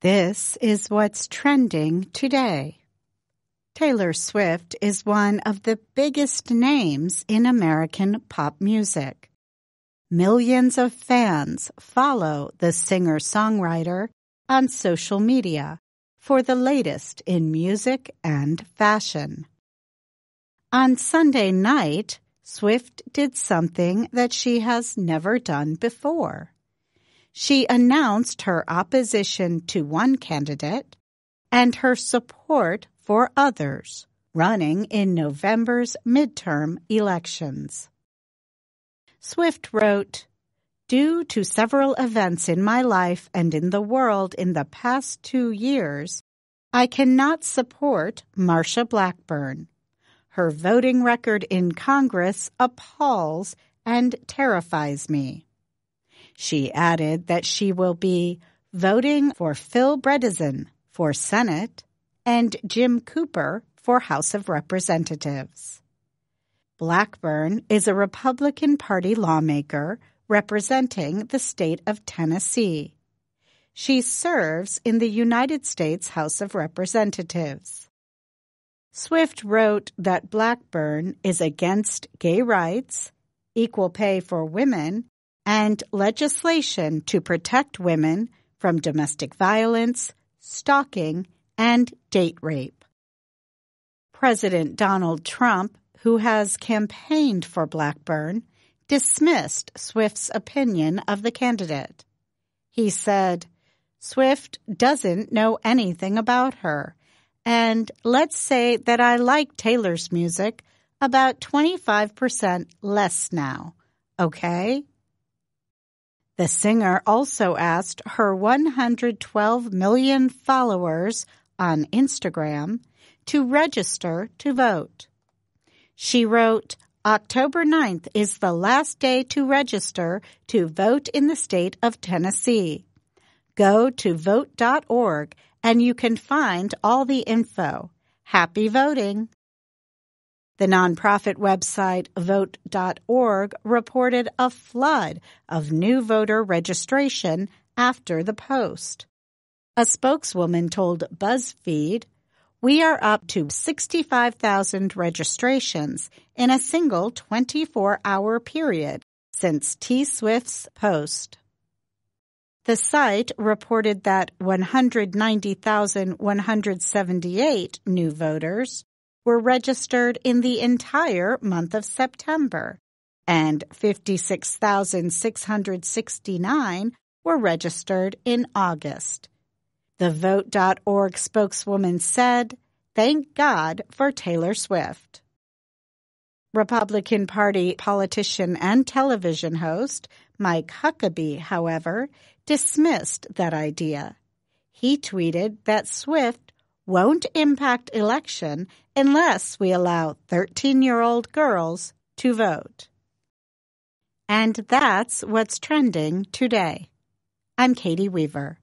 This is what's trending today. Taylor Swift is one of the biggest names in American pop music. Millions of fans follow the singer songwriter on social media for the latest in music and fashion. On Sunday night, Swift did something that she has never done before she announced her opposition to one candidate and her support for others running in November's midterm elections. Swift wrote, Due to several events in my life and in the world in the past two years, I cannot support Marsha Blackburn. Her voting record in Congress appalls and terrifies me. She added that she will be voting for Phil Bredesen for Senate and Jim Cooper for House of Representatives. Blackburn is a Republican Party lawmaker representing the state of Tennessee. She serves in the United States House of Representatives. Swift wrote that Blackburn is against gay rights, equal pay for women, and legislation to protect women from domestic violence, stalking, and date rape. President Donald Trump, who has campaigned for Blackburn, dismissed Swift's opinion of the candidate. He said, Swift doesn't know anything about her. And let's say that I like Taylor's music about 25% less now. Okay? The singer also asked her 112 million followers on Instagram to register to vote. She wrote, October 9th is the last day to register to vote in the state of Tennessee. Go to vote.org and you can find all the info. Happy voting! The nonprofit website vote.org reported a flood of new voter registration after the post. A spokeswoman told BuzzFeed, We are up to 65,000 registrations in a single 24 hour period since T Swift's post. The site reported that 190,178 new voters were registered in the entire month of September, and 56,669 were registered in August. The Vote.org spokeswoman said, Thank God for Taylor Swift. Republican Party politician and television host Mike Huckabee, however, dismissed that idea. He tweeted that Swift won't impact election unless we allow 13 year old girls to vote. And that's what's trending today. I'm Katie Weaver.